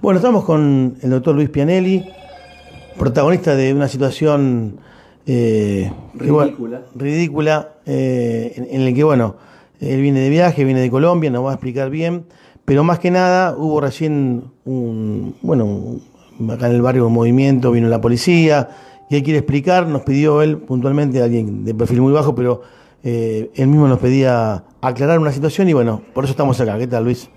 Bueno, estamos con el doctor Luis Pianelli, protagonista de una situación eh, ridícula, ridícula eh, en, el que, bueno, él viene de viaje, viene de Colombia, nos va a explicar bien, pero más que nada hubo recién un, bueno, acá en el barrio un movimiento, vino la policía, y él quiere explicar, nos pidió él puntualmente, alguien de perfil muy bajo, pero eh, él mismo nos pedía aclarar una situación y bueno, por eso estamos acá. ¿Qué tal, Luis?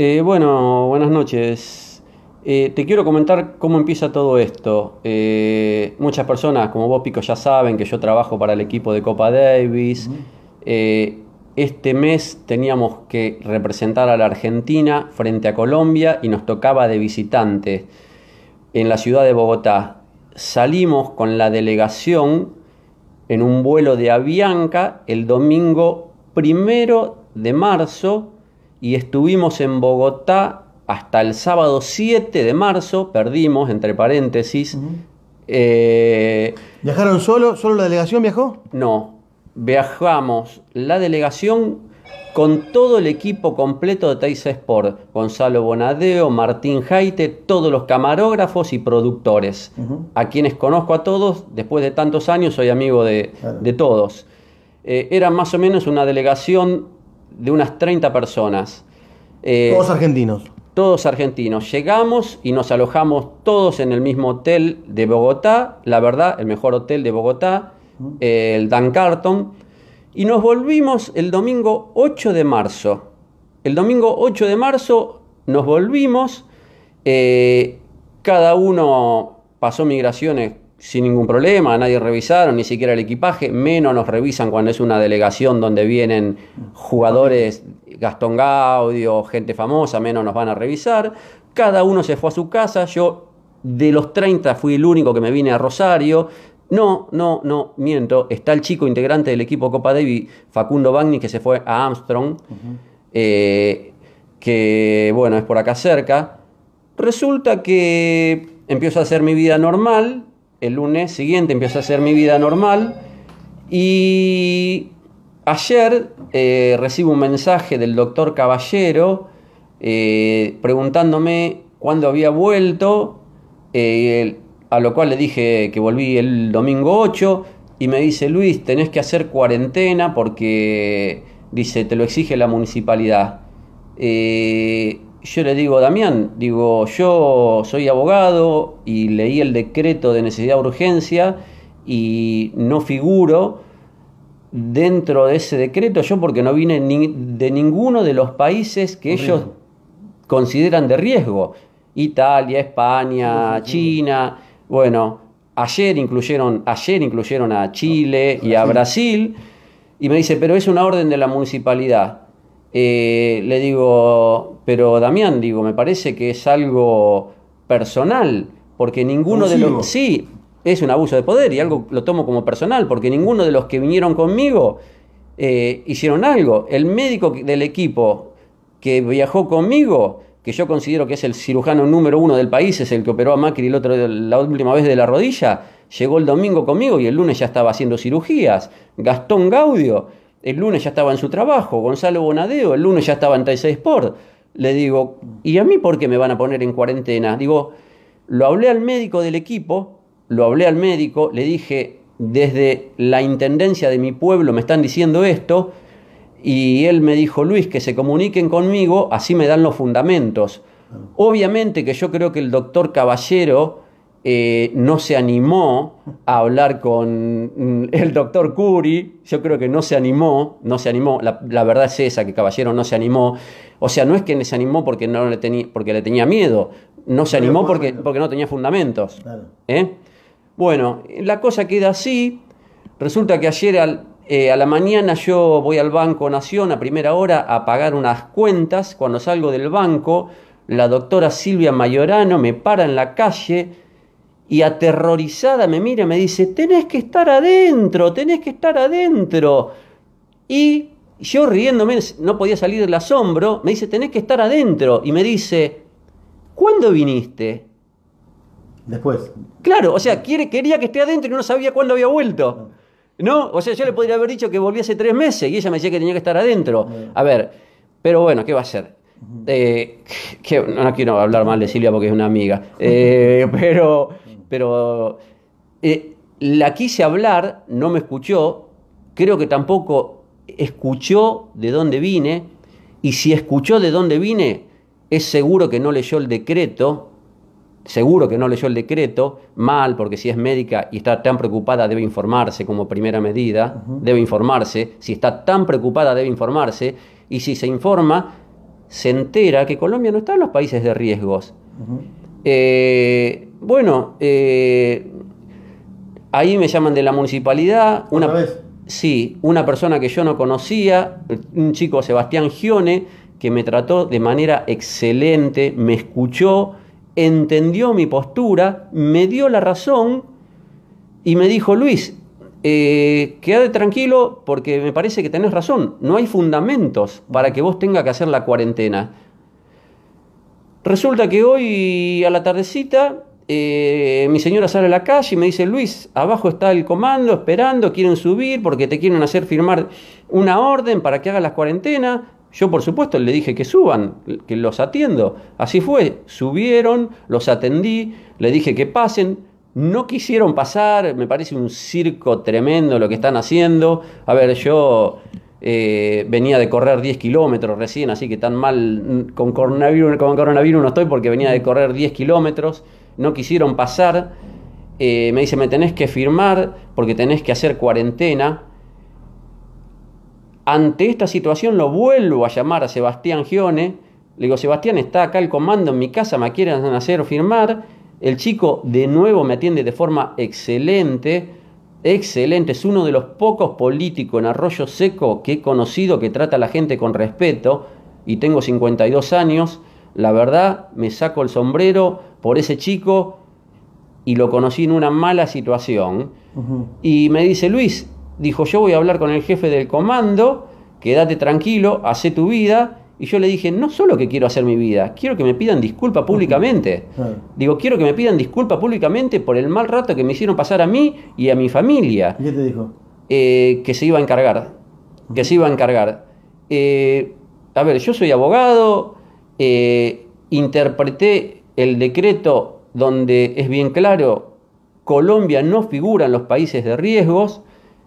Eh, bueno, buenas noches. Eh, te quiero comentar cómo empieza todo esto. Eh, muchas personas, como vos, Pico, ya saben que yo trabajo para el equipo de Copa Davis. este mes teníamos que representar a la Argentina frente a Colombia y nos tocaba de visitante en la ciudad de Bogotá. Salimos con la delegación en un vuelo de Avianca el domingo primero de marzo y estuvimos en Bogotá hasta el sábado 7 de marzo, perdimos, entre paréntesis. Eh, ¿Viajaron solo? ¿Solo la delegación viajó? No, viajamos la delegación con todo el equipo completo de Teis Sport, Gonzalo Bonadeo, Martín Jaite, todos los camarógrafos y productores, a quienes conozco a todos, después de tantos años soy amigo de, todos. Eh, era más o menos una delegación de unas 30 personas. Eh, todos argentinos. Todos argentinos. Llegamos y nos alojamos todos en el mismo hotel de Bogotá, la verdad, el mejor hotel de Bogotá, el Dan Carton. Y nos volvimos el domingo 8 de marzo. El domingo 8 de marzo nos volvimos. Eh, cada uno pasó migraciones sin ningún problema, nadie revisaron, ni siquiera el equipaje, menos nos revisan cuando es una delegación donde vienen jugadores, Gastón Gaudio, gente famosa, menos nos van a revisar. Cada uno se fue a su casa, yo de los 30 fui el único que me vine a Rosario. No, no, no, miento, está el chico integrante del equipo Copa Davis, Facundo Bagni, que se fue a Armstrong, eh, que bueno, es por acá cerca. Resulta que empiezo a hacer mi vida normal, el lunes siguiente empiezo a hacer mi vida normal y ayer eh, recibo un mensaje del doctor Caballero eh, preguntándome cuándo había vuelto, eh, a lo cual le dije que volví el domingo 8 y me dice Luis, tenés que hacer cuarentena porque dice, te lo exige la municipalidad yo le digo Damián, digo, yo soy abogado y leí el decreto de necesidad de urgencia y no figuro dentro de ese decreto yo porque no vine de ninguno de los países que ellos consideran de riesgo. Italia, España, China, bueno, ayer incluyeron, ayer incluyeron a Chile y a Brasil y me dice, pero es una orden de la municipalidad. Eh, le digo, pero Damián, digo, me parece que es algo personal, porque ninguno de los... Sí, es un abuso de poder y algo lo tomo como personal, porque ninguno de los que vinieron conmigo eh, hicieron algo. El médico del equipo que viajó conmigo, que yo considero que es el cirujano número uno del país, es el que operó a Macri el otro, la última vez de la rodilla, llegó el domingo conmigo y el lunes ya estaba haciendo cirugías. Gastón Gaudio el lunes ya estaba en su trabajo, Gonzalo Bonadeo, el lunes ya estaba en t Sport. Le digo, ¿y a mí por qué me van a poner en cuarentena? Digo, lo hablé al médico del equipo, lo hablé al médico, le dije, desde la intendencia de mi pueblo me están diciendo esto, y él me dijo, Luis, que se comuniquen conmigo, así me dan los fundamentos. Obviamente que yo creo que el doctor Caballero eh, no se animó a hablar con mm, el doctor Curi. yo creo que no se animó, no se animó, la, verdad es esa, que Caballero no se animó, o sea, no es que se animó porque, no le, tenía, porque le tenía miedo, no se animó porque, porque no tenía fundamentos. ¿Eh? Bueno, la cosa queda así, resulta que ayer eh, a la mañana yo voy al Banco Nación a primera hora a pagar unas cuentas, cuando salgo del banco, la doctora Silvia Mayorano me para en la calle, y aterrorizada me mira y me dice, tenés que estar adentro, tenés que estar adentro. Y yo riéndome, no podía salir del asombro, me dice, tenés que estar adentro. Y me dice, ¿cuándo viniste? Después. Claro, o sea, quiere, quería que esté adentro y no sabía cuándo había vuelto. ¿No? O sea, yo le podría haber dicho que volví hace tres meses y ella me decía que tenía que estar adentro. A ver, pero bueno, ¿qué va a ser? Eh, que, no, quiero hablar mal de Silvia porque es una amiga. Eh, pero pero eh, la quise hablar, no me escuchó, creo que tampoco escuchó de dónde vine, y si escuchó de dónde vine, es seguro que no leyó el decreto, seguro que no leyó el decreto, mal, porque si es médica y está tan preocupada debe informarse como primera medida, debe informarse, si está tan preocupada debe informarse, y si se informa, se entera que Colombia no está en los países de riesgos. eh, bueno, eh, ahí me llaman de la municipalidad. una vez? Sí, una persona que yo no conocía, un chico Sebastián Gione, que me trató de manera excelente, me escuchó, entendió mi postura, me dio la razón y me dijo, Luis, eh, quédate tranquilo porque me parece que tenés razón, no hay fundamentos para que vos tengas que hacer la cuarentena. Resulta que hoy a la tardecita eh, mi señora sale a la calle y me dice, Luis, abajo está el comando esperando, quieren subir porque te quieren hacer firmar una orden para que hagas las cuarentenas. Yo por supuesto le dije que suban, que los atiendo. Así fue, subieron, los atendí, le dije que pasen, no quisieron pasar, me parece un circo tremendo lo que están haciendo. A ver, yo eh, venía de correr 10 kilómetros recién, así que tan mal con coronavirus, con coronavirus no estoy porque venía de correr 10 kilómetros no quisieron pasar. Eh, me dice, me tenés que firmar porque tenés que hacer cuarentena. Ante esta situación lo vuelvo a llamar a Sebastián Gione. Le digo, Sebastián, está acá el comando en mi casa, me quieren hacer firmar. El chico de nuevo me atiende de forma excelente, excelente. Es uno de los pocos políticos en Arroyo Seco que he conocido que trata a la gente con respeto. Y tengo 52 años. La verdad, me saco el sombrero por ese chico y lo conocí en una mala situación. Y me dice, Luis, dijo, yo voy a hablar con el jefe del comando, quédate tranquilo, haz tu vida. Y yo le dije, no solo que quiero hacer mi vida, quiero que me pidan disculpa públicamente. Digo, quiero que me pidan disculpa públicamente por el mal rato que me hicieron pasar a mí y a mi familia. ¿Y qué te dijo? Eh, que se iba a encargar, que se iba a encargar. Eh, a ver, yo soy abogado, eh, interpreté el decreto donde es bien claro, Colombia no figura en los países de riesgos,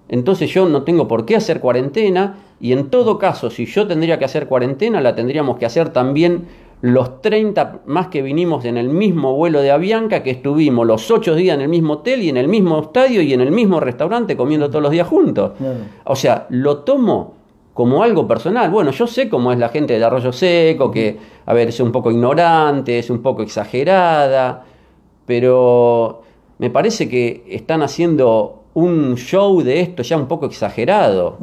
entonces yo no tengo por qué hacer cuarentena y en todo caso, si yo tendría que hacer cuarentena, la tendríamos que hacer también los 30 más que vinimos en el mismo vuelo de Avianca, que estuvimos los 8 días en el mismo hotel y en el mismo estadio y en el mismo restaurante comiendo todos los días juntos. O sea, lo tomo como algo personal. Bueno, yo sé cómo es la gente del arroyo seco, que, a ver, es un poco ignorante, es un poco exagerada, pero me parece que están haciendo un show de esto ya un poco exagerado.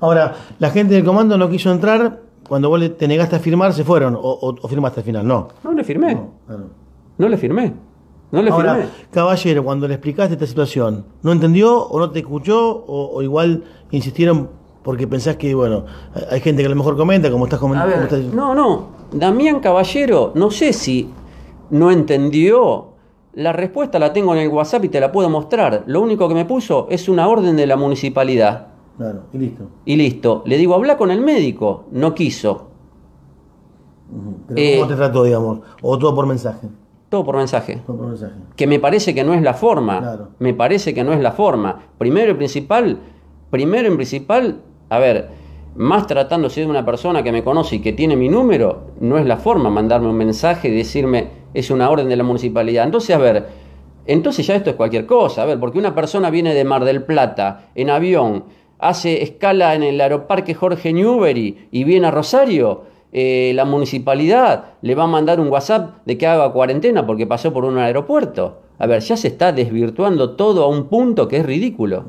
Ahora, la gente del comando no quiso entrar, cuando vos te negaste a firmar, se fueron, o, firmaste al final, no. No le firmé. No, le firmé. No le firmé. Caballero, cuando le explicaste esta situación, ¿no entendió o no te escuchó o, o igual insistieron porque pensás que, bueno, hay gente que a lo mejor comenta, como estás comentando. No, no, Damián Caballero, no sé si no entendió. La respuesta la tengo en el WhatsApp y te la puedo mostrar. Lo único que me puso es una orden de la municipalidad. Claro, y listo. Y listo. Le digo, habla con el médico. No quiso. ¿Pero ¿Cómo eh, te trató, digamos? ¿O todo por mensaje? Todo por mensaje. Todo por mensaje. Que me parece que no es la forma. Claro. Me parece que no es la forma. Primero y principal, primero en principal, a ver, más tratándose de una persona que me conoce y que tiene mi número, no es la forma mandarme un mensaje y decirme es una orden de la municipalidad. Entonces, a ver, entonces ya esto es cualquier cosa, a ver, porque una persona viene de Mar del Plata en avión, hace escala en el aeroparque Jorge Newbery y viene a Rosario. Eh, la municipalidad le va a mandar un WhatsApp de que haga cuarentena porque pasó por un aeropuerto. A ver, ya se está desvirtuando todo a un punto que es ridículo.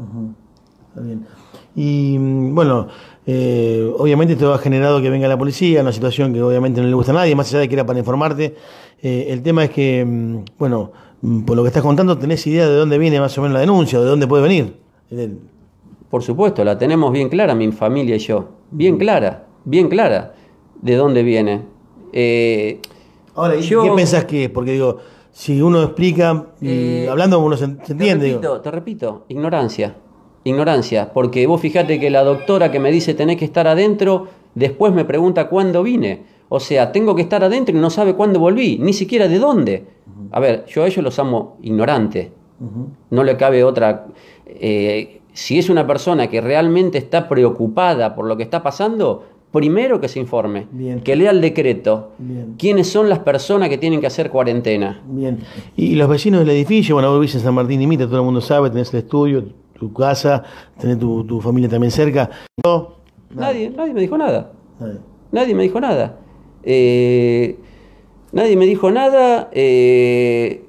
Y mm, bueno, eh, obviamente esto ha generado que venga la policía, una situación que obviamente no le gusta a nadie, más allá de que era para informarte. Eh, el tema es que, mm, bueno, mm, por lo que estás contando, tenés idea de dónde viene más o menos la denuncia, de dónde puede venir. Por supuesto, la tenemos bien clara, mi familia y yo. Bien clara, bien clara de dónde viene. Eh, Ahora, ¿y qué pensás que es? Porque digo, si uno explica, y hablando uno se, entiende. te repito, ignorancia ignorancia, porque vos fijate que la doctora que me dice tenés que estar adentro, después me pregunta cuándo vine. O sea, tengo que estar adentro y no sabe cuándo volví, ni siquiera de dónde. A ver, yo a ellos los amo ignorantes. No le cabe otra... Eh, si es una persona que realmente está preocupada por lo que está pasando, primero que se informe, que lea el decreto, quiénes son las personas que tienen que hacer cuarentena. Bien. Y los vecinos del edificio, bueno, vos vivís en San Martín Mita, todo el mundo sabe, tenés el estudio, tu casa, tener tu, familia también cerca. nadie, nadie me dijo nada. Nadie, me dijo nada. nadie me dijo nada. Eh, eh,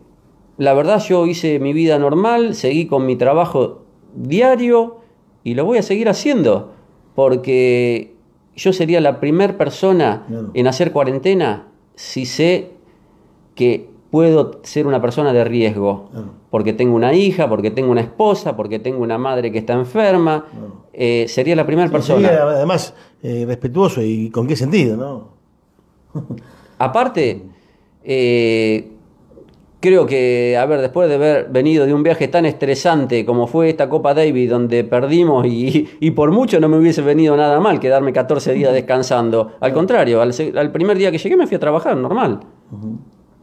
la verdad yo hice mi vida normal, seguí con mi trabajo diario y lo voy a seguir haciendo porque yo sería la primera persona en hacer cuarentena si sé que puedo ser una persona de riesgo, porque tengo una hija, porque tengo una esposa, porque tengo una madre que está enferma, eh, sería la primera persona. Sería además eh, respetuoso y con qué sentido, ¿no? Aparte, eh, creo que, a ver, después de haber venido de un viaje tan estresante como fue esta Copa Davis, donde perdimos y, por mucho no me hubiese venido nada mal quedarme 14 días descansando. Al contrario, al, primer día que llegué me fui a trabajar, normal.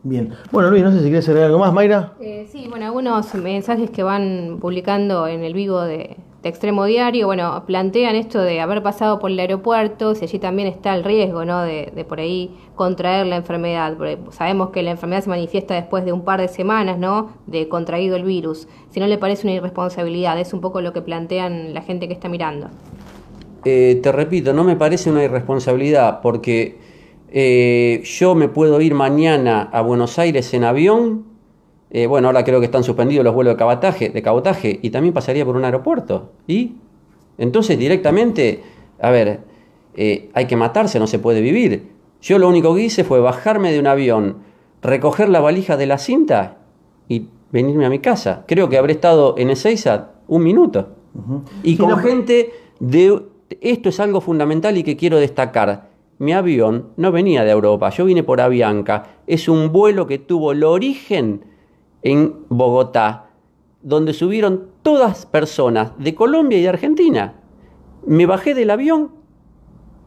Bien. Bueno, Luis, no sé si quieres agregar algo más, Mayra. Eh, sí, bueno, algunos mensajes que van publicando en el vivo de, Extremo Diario, bueno, plantean esto de haber pasado por el aeropuerto, si allí también está el riesgo, ¿no? De, por ahí contraer la enfermedad, sabemos que la enfermedad se manifiesta después de un par de semanas, ¿no? De contraído el virus. Si no le parece una irresponsabilidad, es un poco lo que plantean la gente que está mirando. Eh, te repito, no me parece una irresponsabilidad, porque eh, yo me puedo ir mañana a Buenos Aires en avión. Eh, bueno, ahora creo que están suspendidos los vuelos de cabotaje, de cabotaje y también pasaría por un aeropuerto. ¿Y? Entonces directamente, a ver, eh, hay que matarse, no se puede vivir. Yo lo único que hice fue bajarme de un avión, recoger la valija de la cinta y venirme a mi casa. Creo que habré estado en Ezeiza un minuto. Y, como con gente de... Esto es algo fundamental y que quiero destacar mi avión no venía de Europa, yo vine por Avianca. Es un vuelo que tuvo el origen en Bogotá, donde subieron todas personas de Colombia y de Argentina. Me bajé del avión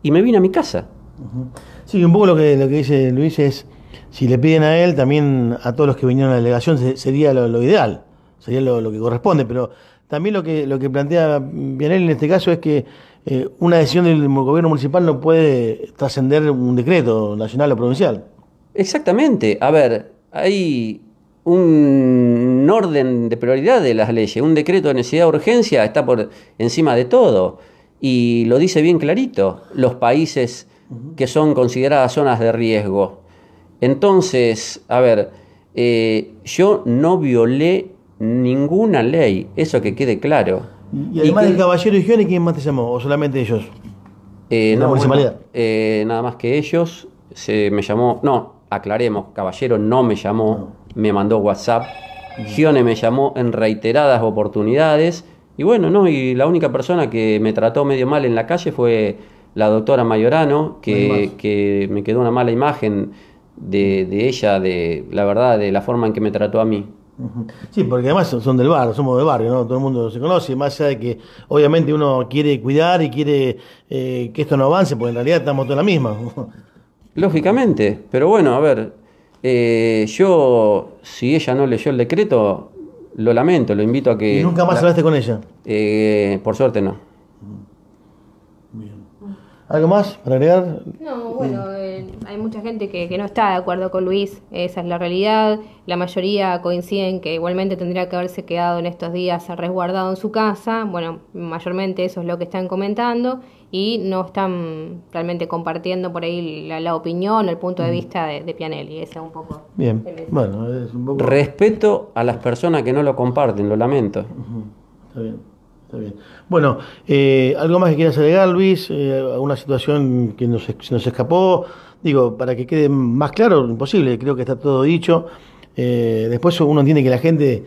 y me vine a mi casa. Sí, un poco lo que, lo que dice Luis es, si le piden a él, también a todos los que vinieron a la delegación sería lo, ideal, sería lo, que corresponde, pero también lo que, lo que plantea él en este caso es que eh, una decisión del gobierno municipal no puede trascender un decreto nacional o provincial. Exactamente. A ver, hay un orden de prioridad de las leyes. Un decreto de necesidad de urgencia está por encima de todo. Y lo dice bien clarito, los países que son consideradas zonas de riesgo. Entonces, a ver, eh, yo no violé ninguna ley, eso que quede claro. Y, además de Caballero y Gione, ¿quién más te llamó? ¿O solamente ellos? Eh, eh, nada más que ellos. Se me llamó. No, aclaremos, Caballero no me llamó, me mandó WhatsApp. Gione me llamó en reiteradas oportunidades. Y bueno, no, y la única persona que me trató medio mal en la calle fue la doctora Mayorano, que, me quedó una mala imagen de ella, de la verdad, de la forma en que me trató a mí. Sí, porque además son del barrio, somos del barrio, ¿no? Todo el mundo se conoce, más allá de que obviamente uno quiere cuidar y quiere eh, que esto no avance, porque en realidad estamos todos la misma. Lógicamente, pero bueno, a ver, eh, yo, si ella no leyó el decreto, lo lamento, lo invito a que... ¿Y nunca más hablaste con ella? Eh, por suerte no. ¿Algo más para agregar? No, bueno hay mucha gente que, no está de acuerdo con Luis, esa es la realidad. La mayoría coinciden que igualmente tendría que haberse quedado en estos días resguardado en su casa. Bueno, mayormente eso es lo que están comentando y no están realmente compartiendo por ahí la, opinión el punto de mm. vista de, Pianelli. Ese es un poco. Bien, bueno, es un poco... Respeto a las personas que no lo comparten, lo lamento. Está bien. Está bien. Bueno, eh, ¿algo más que quieras agregar, Luis? Eh, ¿Alguna situación que nos, nos escapó? Digo, para que quede más claro, imposible, creo que está todo dicho. Eh, después uno entiende que la gente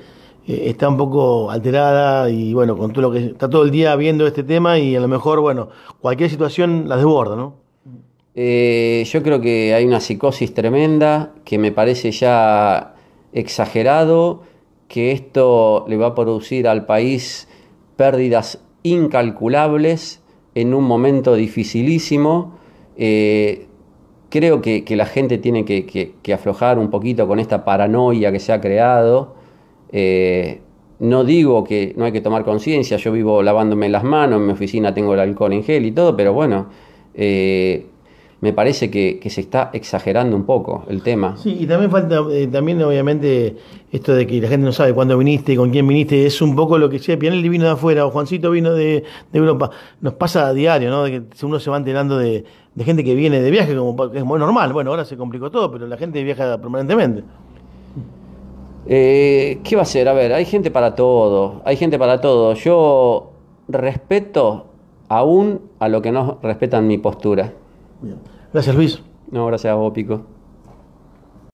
está un poco alterada y bueno, con todo lo que está todo el día viendo este tema y a lo mejor, bueno, cualquier situación la desborda, ¿no? yo creo que hay una psicosis tremenda, que me parece ya exagerado, que esto le va a producir al país pérdidas incalculables en un momento dificilísimo. Eh, creo que, la gente tiene que, aflojar un poquito con esta paranoia que se ha creado. Eh, no digo que no hay que tomar conciencia, yo vivo lavándome las manos, en mi oficina tengo el alcohol en gel y todo, pero bueno, eh, me parece que, se está exagerando un poco el tema. Sí, y también falta, eh, también obviamente, esto de que la gente no sabe cuándo viniste, con quién viniste, es un poco lo que sea, Pianelli vino de afuera o Juancito vino de, Europa. Nos pasa a diario, ¿no? De que uno se va enterando de, gente que viene de viaje, como es muy normal. Bueno, ahora se complicó todo, pero la gente viaja permanentemente. Eh, ¿Qué va a ser? A ver, hay gente para todo, hay gente para todo. Yo respeto aún a lo que no respetan mi postura. Bien. Gracias, Luis. No, gracias a vos, Pico.